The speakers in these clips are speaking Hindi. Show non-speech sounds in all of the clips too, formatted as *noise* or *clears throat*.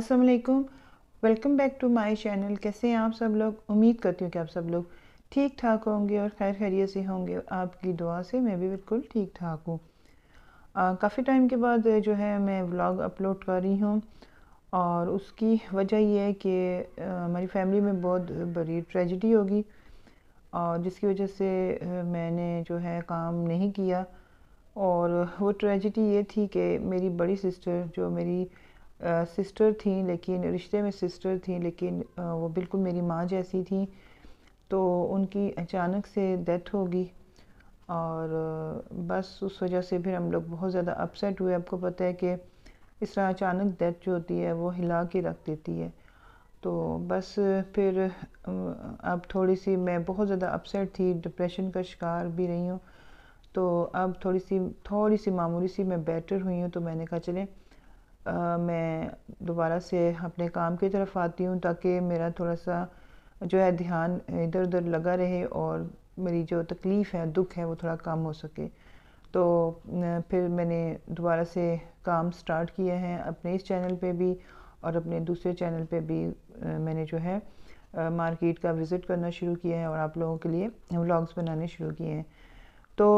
अस्सलाम welcome back to my channel कैसे हैं आप सब लोग उम्मीद करती हूँ कि आप सब लोग ठीक ठाक होंगे और खैर खैरियत से होंगे आपकी दुआ से मैं भी बिल्कुल ठीक ठाक हूँ काफ़ी टाइम के बाद जो है मैं व्लॉग अपलोड कर रही हूँ और उसकी वजह यह है कि हमारी फैमिली में बहुत बड़ी ट्रेजिडी होगी और जिसकी वजह से मैंने जो है काम नहीं किया और वो ट्रेजिडी ये थी कि मेरी बड़ी सिस्टर जो मेरी सिस्टर थी लेकिन रिश्ते में सिस्टर थी लेकिन वो बिल्कुल मेरी माँ जैसी थी तो उनकी अचानक से डेथ होगी और बस उस वजह से फिर हम लोग बहुत ज़्यादा अपसेट हुए आपको पता है कि इस तरह अचानक डेथ जो होती है वो हिला के रख देती है तो बस फिर अब थोड़ी सी मैं बहुत ज़्यादा अपसेट थी डिप्रेशन का शिकार भी रही हूँ तो अब थोड़ी सी थोड़ी सी मामूली सी मैं बेटर हुई हूँ तो मैंने कहा चले मैं दोबारा से अपने काम की तरफ आती हूँ ताकि मेरा थोड़ा सा जो है ध्यान इधर उधर लगा रहे और मेरी जो तकलीफ़ है दुख है वो थोड़ा कम हो सके तो फिर मैंने दोबारा से काम स्टार्ट किया है अपने इस चैनल पे भी और अपने दूसरे चैनल पे भी मैंने जो है मार्केट का विज़िट करना शुरू किया है और आप लोगों के लिए व्लॉग्स बनाने शुरू किए हैं तो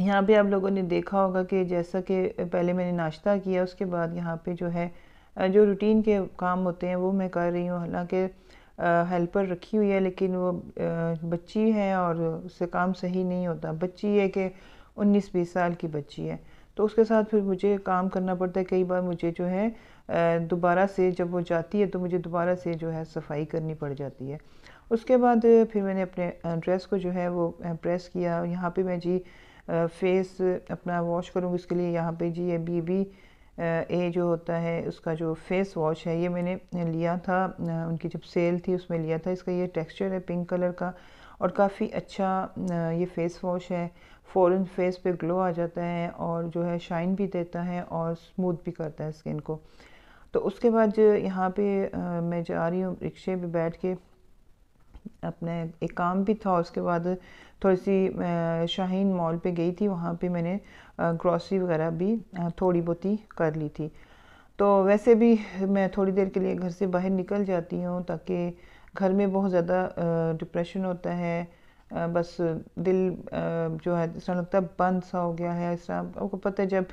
यहाँ पे आप लोगों ने देखा होगा कि जैसा कि पहले मैंने नाश्ता किया उसके बाद यहाँ पे जो है जो रूटीन के काम होते हैं वो मैं कर रही हूँ हालांकि हेल्पर रखी हुई है लेकिन वो बच्ची है और उससे काम सही नहीं होता बच्ची है कि उन्नीस बीस साल की बच्ची है तो उसके साथ फिर मुझे काम करना पड़ता है कई बार मुझे जो है दोबारा से जब वो जाती है तो मुझे दोबारा से जो है सफाई करनी पड़ जाती है उसके बाद फिर मैंने अपने ड्रेस को जो है वो प्रेस किया यहाँ पे मैं जी फेस अपना वॉश करूँगी उसके लिए यहाँ पे जी ए बी बी ए जो होता है उसका जो फेस वॉश है ये मैंने लिया था उनकी जब सेल थी उसमें लिया था इसका ये टेक्सचर है पिंक कलर का और काफ़ी अच्छा ये फेस वॉश है फ़ौरन फेस पे ग्लो आ जाता है और जो है शाइन भी देता है और स्मूथ भी करता है स्किन को तो उसके बाद यहाँ पे मैं जा रही हूँ रिक्शे पे बैठ के अपने एक काम भी था उसके बाद थोड़ी सी शाहीन मॉल पे गई थी वहाँ पे मैंने ग्रॉसरी वगैरह भी थोड़ी बहुत ही कर ली थी तो वैसे भी मैं थोड़ी देर के लिए घर से बाहर निकल जाती हूँ ताकि घर में बहुत ज़्यादा डिप्रेशन होता है बस दिल जो है इस लगता है बंद सा हो गया है इस तरह आपको पता है जब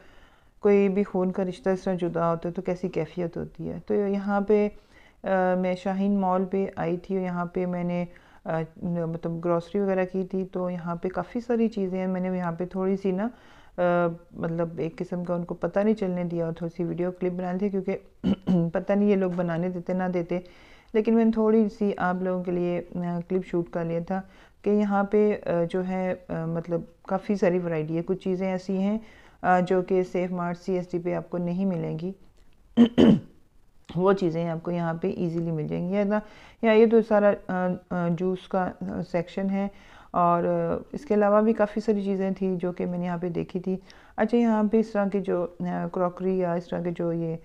कोई भी खून का रिश्ता इस तरह जुदा होता है तो कैसी कैफियत होती है तो यहाँ पे मैं शाहीन मॉल पे आई थी यहाँ पे मैंने मतलब ग्रॉसरी वगैरह की थी तो यहाँ पे काफ़ी सारी चीज़ें हैं मैंने यहाँ पे थोड़ी सी ना मतलब एक किस्म का उनको पता नहीं चलने दिया और थोड़ी सी वीडियो क्लिप बनाई थी क्योंकि *clears throat* पता नहीं ये लोग बनाने देते ना देते लेकिन मैंने थोड़ी सी आप लोगों के लिए क्लिप शूट कर लिया था कि यहाँ पे जो है मतलब काफ़ी सारी वैरायटी है कुछ चीज़ें ऐसी हैं जो कि सेफ मार्ट सी एस पे आपको नहीं मिलेंगी *clears throat* वो चीज़ें आपको यहाँ पे इजीली मिल जाएंगी या ना या ये तो सारा जूस का सेक्शन है और इसके अलावा भी काफ़ी सारी चीज़ें थी जो कि मैंने यहाँ पे देखी थी अच्छा यहाँ पे इस तरह की जो क्रॉकरी या इस तरह के जो ये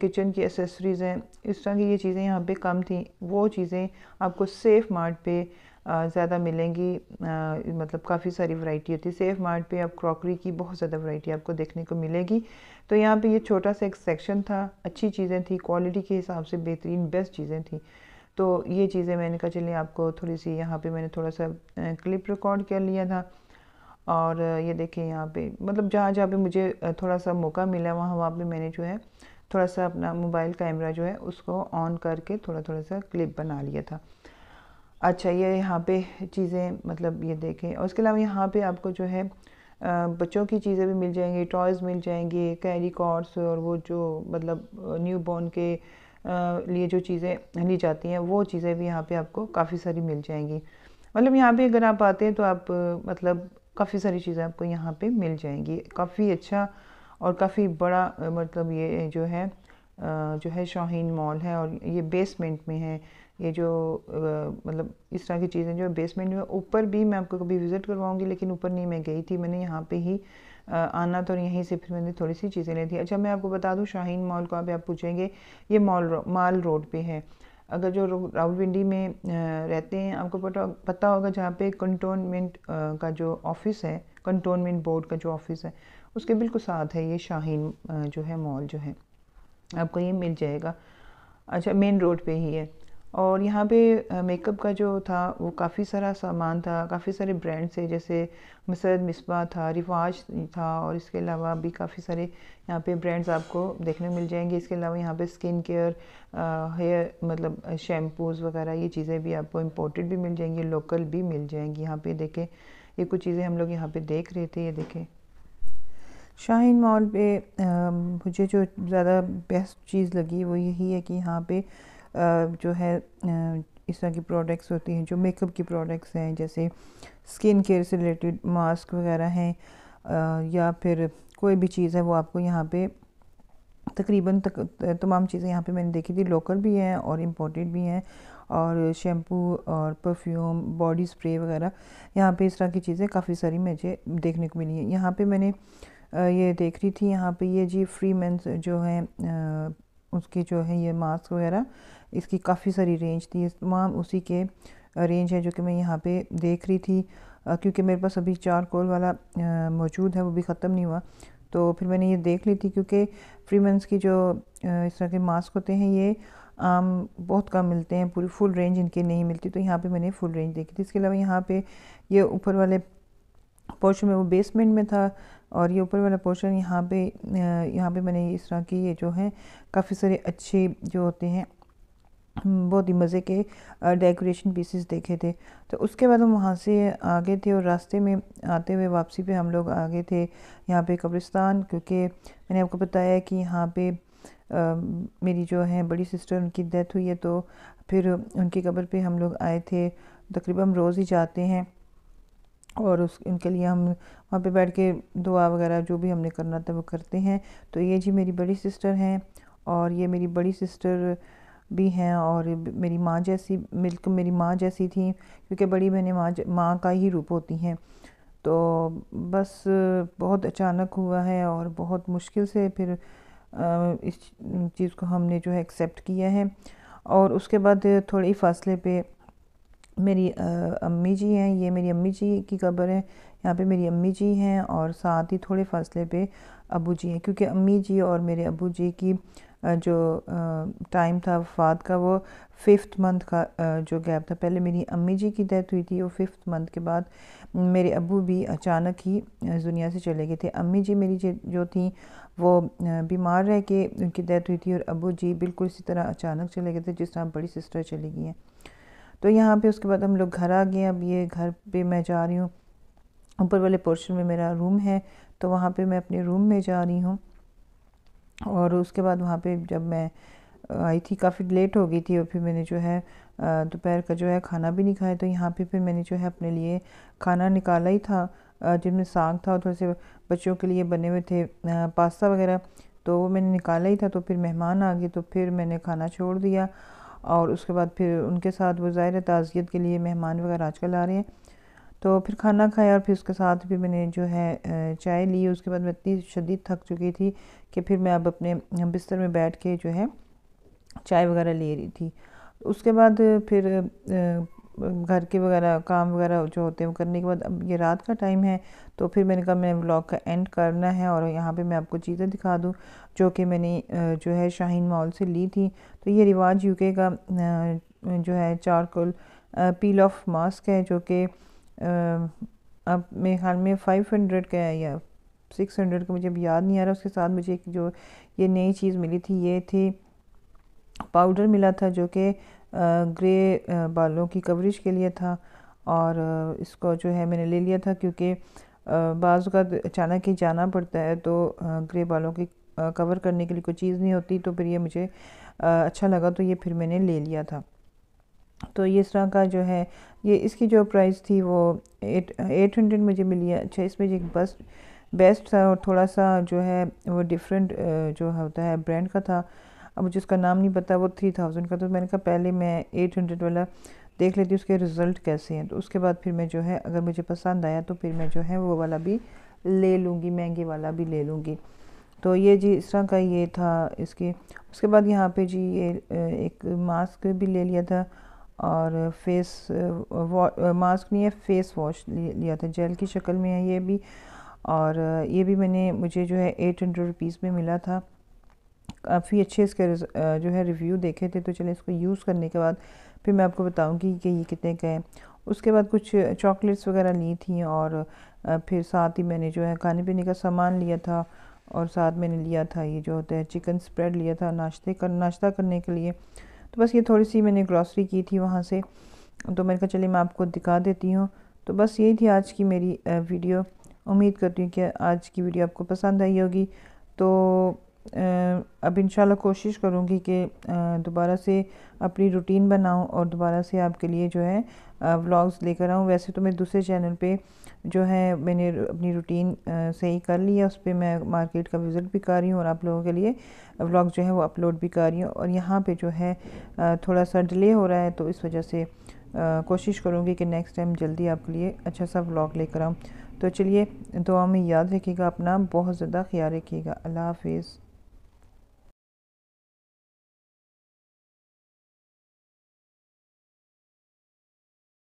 किचन की एसेसरीज़ हैं इस तरह की ये चीज़ें यहाँ पे कम थी वो चीज़ें आपको सेफ मार्ट पे ज़्यादा मिलेंगी मतलब काफ़ी सारी वैरायटी होती है सेफ मार्ट पे आप क्रॉकरी की बहुत ज़्यादा वैरायटी आपको देखने को मिलेगी तो यहाँ पे ये छोटा सा एक सेक्शन था अच्छी चीज़ें थी क्वालिटी के हिसाब से बेहतरीन बेस्ट चीज़ें थी तो ये चीज़ें मैंने कहा चलिए आपको थोड़ी सी यहाँ पर मैंने थोड़ा सा क्लिप रिकॉर्ड कर लिया था और ये देखिए यहाँ पर मतलब जहाँ जहाँ पे मुझे थोड़ा सा मौका मिला वहाँ वहाँ पर मैंने जो है थोड़ा सा अपना मोबाइल कैमरा जो है उसको ऑन करके थोड़ा थोड़ा सा क्लिप बना लिया था अच्छा ये यहाँ पे चीज़ें मतलब ये देखें और उसके अलावा यहाँ पे आपको जो है बच्चों की चीज़ें भी मिल जाएंगी टॉयज़ मिल जाएंगे कैरी कॉर्ड्स और वो जो मतलब न्यू बॉर्न के लिए जो चीज़ें ली जाती हैं वो चीज़ें भी यहाँ पे आपको काफ़ी सारी मिल जाएंगी मतलब यहाँ पे अगर आप आते हैं तो आप मतलब काफ़ी सारी चीज़ें आपको यहाँ पे मिल जाएंगी काफ़ी अच्छा और काफ़ी बड़ा मतलब ये जो है जो है शाहीन मॉल है और ये बेसमेंट में है ये जो मतलब इस तरह की चीज़ें जो बेसमेंट में है ऊपर भी मैं आपको कभी विज़िट करवाऊँगी लेकिन ऊपर नहीं मैं गई थी मैंने यहाँ पे ही आना तो और यहीं से फिर मैंने थोड़ी सी चीज़ें ली थी अच्छा मैं आपको बता दूँ शाहीन मॉल को अभी आप पूछेंगे ये मॉल रो, माल रोड पे है अगर जो राउलविंडी में रहते हैं आपको पता पता होगा जहाँ पे कंटोनमेंट का जो ऑफिस है कंटोनमेंट बोर्ड का जो ऑफिस है उसके बिल्कुल साथ है ये शाहीन जो है मॉल जो है आपको ये मिल जाएगा अच्छा मेन रोड पे ही है और यहाँ पे मेकअप का जो था वो काफ़ी सारा सामान था काफ़ी सारे ब्रांड से जैसे मसरत मिसबा था रिवाज था और इसके अलावा भी काफ़ी सारे यहाँ पे ब्रांड्स आपको देखने मिल जाएंगे इसके अलावा यहाँ पे स्किन केयर हेयर मतलब शैम्पूज़ वगैरह ये चीज़ें भी आपको इम्पोर्टेड भी मिल जाएंगी लोकल भी मिल जाएंगी यहाँ पर देखें ये कुछ चीज़ें हम लोग यहाँ पर देख रहे थे ये देखें शाहीन मॉल पे आ, मुझे जो ज़्यादा बेस्ट चीज़ लगी वो यही है कि यहाँ पर जो है इस तरह की प्रोडक्ट्स होती हैं जो मेकअप की प्रोडक्ट्स हैं जैसे स्किन केयर से रिलेटेड मास्क वगैरह हैं या फिर कोई भी चीज़ है वो आपको यहाँ पे तकरीबन तक तमाम चीज़ें यहाँ पे मैंने देखी थी लोकल भी हैं और इम्पोर्टेड भी हैं और शैम्पू और परफ्यूम बॉडी स्प्रे वगैरह यहाँ पे इस तरह की चीज़ें काफ़ी सारी मुझे देखने को मिली हैं यहाँ पे मैंने ये देख रही थी यहाँ पे ये जी फ्री मैं जो है उसके जो है ये मास्क वगैरह इसकी काफ़ी सारी रेंज थी तमाम उसी के रेंज है जो कि मैं यहाँ पे देख रही थी क्योंकि मेरे पास अभी चार कॉल वाला मौजूद है वो भी ख़त्म नहीं हुआ तो फिर मैंने ये देख ली थी क्योंकि फ्रीमेंस की जो इस तरह के मास्क होते हैं ये आम बहुत कम मिलते हैं पूरी फुल रेंज इनके नहीं मिलती तो यहाँ पे मैंने फुल रेंज देखी थी इसके अलावा यहाँ पे ये ऊपर वाले पोर्शन में वो बेसमेंट में था और ये ऊपर वाला पोर्शन यहाँ पे यहाँ पे मैंने इस तरह की ये जो है काफ़ी सारे अच्छे जो होते हैं बहुत ही मज़े के डेकोरेशन पीसेस देखे थे तो उसके बाद हम वहाँ से आ गए थे और रास्ते में आते हुए वापसी पे हम लोग आ गए थे यहाँ पे कब्रिस्तान क्योंकि मैंने आपको बताया कि यहाँ पे आ, मेरी जो है बड़ी सिस्टर उनकी डेथ हुई है तो फिर उनकी कब्र पे हम लोग आए थे तकरीबन रोज़ ही जाते हैं और उस उनके लिए हम वहाँ पे बैठ के दुआ वगैरह जो भी हमने करना था वो करते हैं तो ये जी मेरी बड़ी सिस्टर हैं और ये मेरी बड़ी सिस्टर भी हैं और मेरी माँ जैसी मिल्क मेरी माँ जैसी थी क्योंकि बड़ी बहनें माँ माँ का ही रूप होती हैं तो बस बहुत अचानक हुआ है और बहुत मुश्किल से फिर इस चीज़ को हमने जो है एक्सेप्ट किया है और उसके बाद थोड़ी फासले पे मेरी अम्मी जी हैं ये मेरी अम्मी जी की कब्र है यहाँ पे मेरी अम्मी जी हैं और साथ ही थोड़े फासले पे अबू जी हैं क्योंकि अम्मी जी और मेरे अबू जी की जो टाइम था वफात का वो फिफ्थ मंथ का जो गैप था पहले मेरी अम्मी जी की डेथ हुई थी और फिफ्थ मंथ के बाद मेरे अबू भी अचानक ही दुनिया से चले गए थे अम्मी जी मेरी जो थी वो बीमार रह के उनकी डेथ हुई थी और अबू जी बिल्कुल इसी तरह अचानक चले गए थे जिस तरह बड़ी सिस्टर चली गई हैं तो यहाँ पे उसके बाद हम लोग घर आ गए अब ये घर पे मैं जा रही हूँ ऊपर वाले पोर्शन में मेरा रूम है तो वहाँ पे मैं अपने रूम में जा रही हूँ और उसके बाद वहाँ पे जब मैं आई थी काफ़ी लेट हो गई थी और फिर मैंने जो है दोपहर का जो है खाना भी नहीं खाया तो यहाँ पे फिर मैंने जो है अपने लिए खाना निकाला ही था जिनमें साग था और थोड़े से बच्चों के लिए बने हुए थे पास्ता वगैरह तो वो मैंने निकाला ही था तो फिर मेहमान आ गए तो फिर मैंने खाना छोड़ दिया और उसके बाद फिर उनके साथ वो ज़ाहिर ताज़ियत के लिए मेहमान वगैरह आजकल आ रहे हैं तो फिर खाना खाया और फिर उसके साथ भी मैंने जो है चाय ली उसके बाद मैं इतनी शदीद थक चुकी थी कि फिर मैं अब अपने बिस्तर में बैठ के जो है चाय वगैरह ले रही थी उसके बाद फिर घर के वगैरह काम वगैरह जो होते हैं वो करने के बाद अब ये रात का टाइम है तो फिर मैंने कहा मैंने ब्लॉग का एंड करना है और यहाँ पे मैं आपको चीज़ें दिखा दूँ जो कि मैंने जो है शाहीन मॉल से ली थी तो ये रिवाज यूके का जो है चारकोल पील ऑफ मास्क है जो कि अब मेरे ख्याल में फ़ाइव हंड्रेड का है या सिक्स हंड्रेड का मुझे अब याद नहीं आ रहा उसके साथ मुझे एक जो ये नई चीज़ मिली थी ये थी पाउडर मिला था जो कि ग्रे बालों की कवरेज के लिए था और इसको जो है मैंने ले लिया था क्योंकि बाज़ का अचानक ही जाना पड़ता है तो ग्रे बालों की कवर करने के लिए कोई चीज़ नहीं होती तो फिर ये मुझे अच्छा लगा तो ये फिर मैंने ले लिया था तो ये इस तरह का जो है ये इसकी जो प्राइस थी वो एट एट हंड्रेड मुझे मिली है अच्छा इसमें एक बस बेस्ट था और थोड़ा सा जो है वो डिफरेंट जो होता है ब्रांड का था अब मुझे उसका नाम नहीं पता वो थ्री थाउजेंड का तो मैंने कहा पहले मैं एट हंड्रेड वाला देख लेती हूँ उसके रिज़ल्ट कैसे हैं तो उसके बाद फिर मैं जो है अगर मुझे पसंद आया तो फिर मैं जो है वो वाला भी ले लूँगी महंगे वाला भी ले लूँगी तो ये जी इस तरह का ये था इसके उसके बाद यहाँ पे जी ये एक मास्क भी ले लिया था और फेस मास्क नहीं है फेस वॉश लिया था जेल की शक्ल में है ये भी और ये भी मैंने मुझे जो है एट हंड्रेड रुपीज़ में मिला था काफ़ी अच्छे इसके जो है रिव्यू देखे थे तो चले इसको यूज़ करने के बाद फिर मैं आपको बताऊंगी कि ये कितने का है उसके बाद कुछ चॉकलेट्स वगैरह ली थी और फिर साथ ही मैंने जो है खाने पीने का सामान लिया था और साथ मैंने लिया था ये जो होता है चिकन स्प्रेड लिया था नाश्ते कर नाश्ता करने के लिए तो बस ये थोड़ी सी मैंने ग्रॉसरी की थी वहाँ से तो मैंने कहा चलिए मैं आपको दिखा देती हूँ तो बस यही थी आज की मेरी वीडियो उम्मीद करती हूँ कि आज की वीडियो आपको पसंद आई होगी तो अब इन कोशिश करूँगी कि दोबारा से अपनी रूटीन बनाऊँ और दोबारा से आपके लिए जो है व्लॉग्स लेकर आऊँ वैसे तो मैं दूसरे चैनल पर जो है मैंने अपनी रूटीन से ही कर लिया उस पर मैं मार्केट का विज़िट भी कर रही हूँ और आप लोगों के लिए व्लॉग जो है वो अपलोड भी कर रही हूँ और यहाँ पे जो है थोड़ा सा डिले हो रहा है तो इस वजह से कोशिश करूँगी कि नेक्स्ट टाइम जल्दी आपके लिए अच्छा सा व्लॉग लेकर आऊँ तो चलिए दुआ में याद रखिएगा अपना बहुत ज़्यादा ख्याल रखिएगा अल्लाह हाफिज़